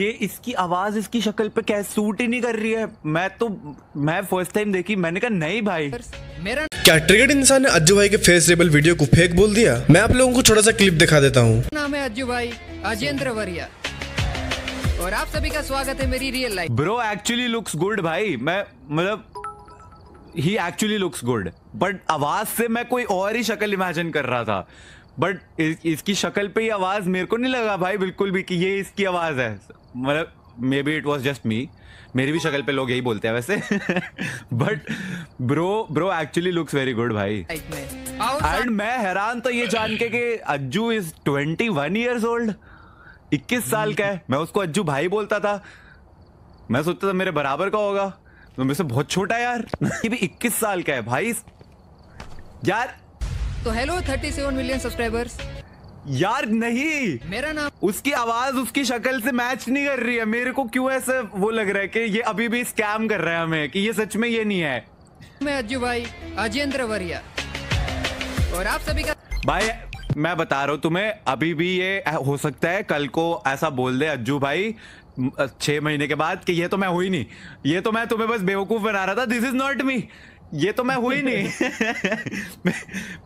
ये इसकी आवाज इसकी शक्ल पे क्या सूट ही नहीं कर रही है मैं तो मैं फर्स्ट टाइम देखी मैंने कहा नहीं भाई मेरा क्या ट्रिगर्ड इंसान ने अज्जू भाई के फेस रेबल वीडियो को फेक बोल दिया मैं आप लोगों को छोटा सा क्लिप दिखा देता हूँ नाम है अज्जू भाई अजेंद्र वरिया और आप सभी का स्वागत है मेरी real life bro actually looks good भाई मैं मतलब ही एक्चुअली लुक्स गुड बट आवाज से मैं कोई और ही शक्ल इमेजिन कर रहा था बट इस, इसकी शक्ल पे ही आवाज़ मेरे को नहीं लगा भाई बिल्कुल भी कि ये इसकी आवाज़ है मतलब maybe it was just me मेरी भी शक्ल पे लोग यही बोलते हैं वैसे but bro bro actually looks very good भाई एंड मैं हैरान तो ये जान के कि Ajju is twenty one years old इक्कीस साल का है मैं उसको अज्जू भाई बोलता था मैं सोचता था मेरे बराबर का होगा तो मेरे से बहुत छोटा यार ये भी इक्कीस साल का है भाई यार तो hello thirty seven million subscribers यार नहीं मेरा नाम उसकी आवाज उसकी शक्ल से मैच नहीं कर रही है मेरे को क्यों ऐसे वो लग रहा है कि ये अभी भी स्कैम कर रहा है हमें कि ये सच में ये नहीं है मैं अज्जू भाई अजेंद्र वरिया और आप सभी का भाई मैं बता रहा हूँ तुम्हें अभी भी ये हो सकता है कल को ऐसा बोल दे अज्जू भाई छह महीने के बाद कि ये तो मैं हुई नहीं ये तो मैं तुम्हें बस बेवकूफ़ बना रहा था दिस इज़ नॉट मी ये तो मैं हुई नहीं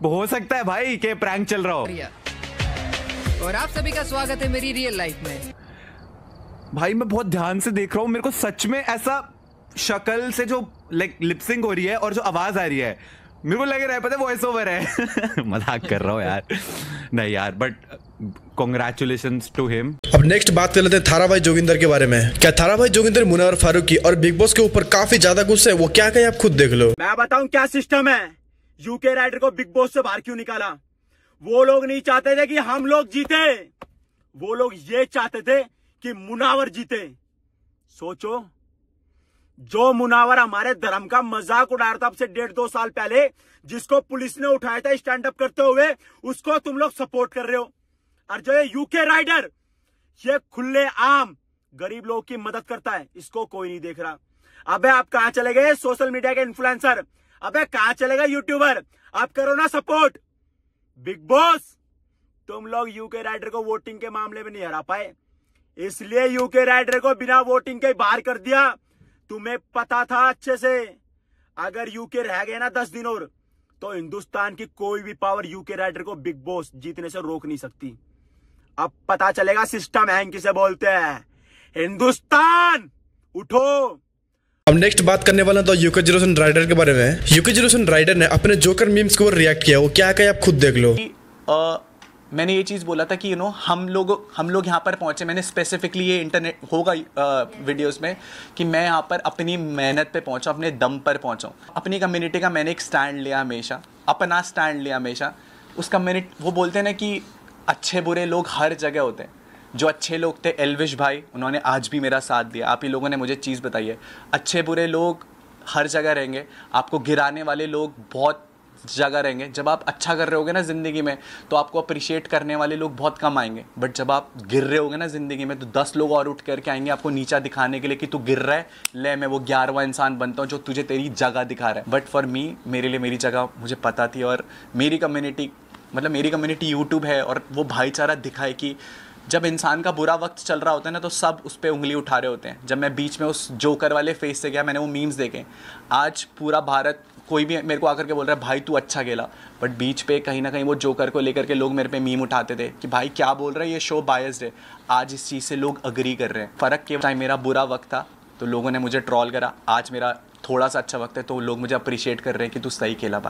हो सकता है भाई के प्रैंक चल रहा हो और आप सभी का स्वागत है मेरी रियल लाइफ में भाई मैं बहुत ध्यान से देख रहा हूँ मेरे को सच में ऐसा शक्ल से जो लाइक लिपसिंग हो रही है और जो आवाज आ रही है मेरे को लग रहा है पता वॉइस ओवर है मजाक कर रहा हूँ यार नहीं यार बट कॉन्ग्रेचुलेशन टू हिम अब नेक्स्ट बात कर लेते हैं थारा भाई जोगिंदर के बारे में क्या थारा भाई जोगिंदर मुनावर फारूक की और बिग बॉस के ऊपर काफी ज्यादा गुस्सा है वो क्या कहे आप खुद देख लो मैं बताऊँ क्या सिस्टम है यूके राइडर को बिग बॉस से बाहर क्यों निकाला वो लोग नहीं चाहते थे कि हम लोग जीते वो लोग ये चाहते थे कि मुनावर जीते सोचो जो मुनावर हमारे धर्म का मजाक उड़ा रहा था से डेढ़ दो साल पहले जिसको पुलिस ने उठाया था स्टैंड अप करते हुए उसको तुम लोग सपोर्ट कर रहे हो और जो ये यूके राइडर ये खुले आम गरीब लोगों की मदद करता है इसको कोई नहीं देख रहा अबे आप कहा चले गए सोशल मीडिया के इन्फ्लुएंसर अबे कहा चले गए यूट्यूबर आप करो ना सपोर्ट बिग बॉस तुम लोग यूके राइडर को वोटिंग के मामले में नहीं हरा पाए इसलिए यूके राइडर को बिना वोटिंग के बाहर कर दिया तुम्हें पता था अच्छे से अगर यूके रह गए ना दस दिन और तो हिंदुस्तान की कोई भी पावर यूके राइडर को बिग बॉस जीतने से रोक नहीं सकती अब पता चलेगा सिस्टम हैंग किसे बोलते हैं हिंदुस्तान उठो हम नेक्स्ट बात करने वाले तो यूके जीरोसन राइडर के बारे में यूके जीरोसन राइडर ने अपने जोकर मीम्स को रिएक्ट किया वो क्या कहे आप खुद देख लो मैंने ये चीज़ बोला था कि यू नो हम लोग हम लोग यहाँ पर पहुँचे मैंने स्पेसिफिकली ये इंटरनेट होगा वीडियोस में कि मैं यहाँ पर अपनी मेहनत पे पहुँचा अपने दम पर पहुँचा अपनी कम्युनिटी का मैंने एक स्टैंड लिया हमेशा अपना स्टैंड लिया हमेशा उस कम्युनिटी वो बोलते हैं ना कि अच्छे बुरे लोग हर जगह होते हैं जो अच्छे लोग थे एलविश भाई उन्होंने आज भी मेरा साथ दिया आप ही लोगों ने मुझे चीज़ बताई है अच्छे बुरे लोग हर जगह रहेंगे आपको गिराने वाले लोग बहुत जगह रहेंगे जब आप अच्छा कर रहे होगे ना ज़िंदगी में तो आपको अप्रिशिएट करने वाले लोग बहुत कम आएंगे बट जब आप गिर रहे होगे ना ज़िंदगी में तो दस लोग और उठ करके आएंगे आपको नीचा दिखाने के लिए कि तू गिर रहा है ले मैं वो ग्यारहवा इंसान बनता हूँ जो तुझे तेरी जगह दिखा रहा है बट फॉर मी मेरे लिए मेरी जगह मुझे पता थी और मेरी कम्युनिटी मतलब मेरी कम्युनिटी यूट्यूब है और वो भाईचारा दिखाए कि जब इंसान का बुरा वक्त चल रहा होता है ना तो सब उस पर उंगली उठा रहे होते हैं जब मैं बीच में उस जोकर वाले फेस से गया मैंने वो मीम्स देखे आज पूरा भारत कोई भी मेरे को आकर के बोल रहा है भाई तू अच्छा खेला बट बीच पे कहीं ना कहीं वो जोकर को लेकर के लोग मेरे पे मीम उठाते थे कि भाई क्या बोल रहा है ये शो बायस्ड है आज इस चीज़ से लोग अग्री कर रहे हैं फ़र्क के टाइम मेरा बुरा वक्त था तो लोगों ने मुझे ट्रॉल करा आज मेरा थोड़ा सा अच्छा वक्त है तो लोग मुझे अप्रिशिएट कर रहे हैं कि तू सही खेला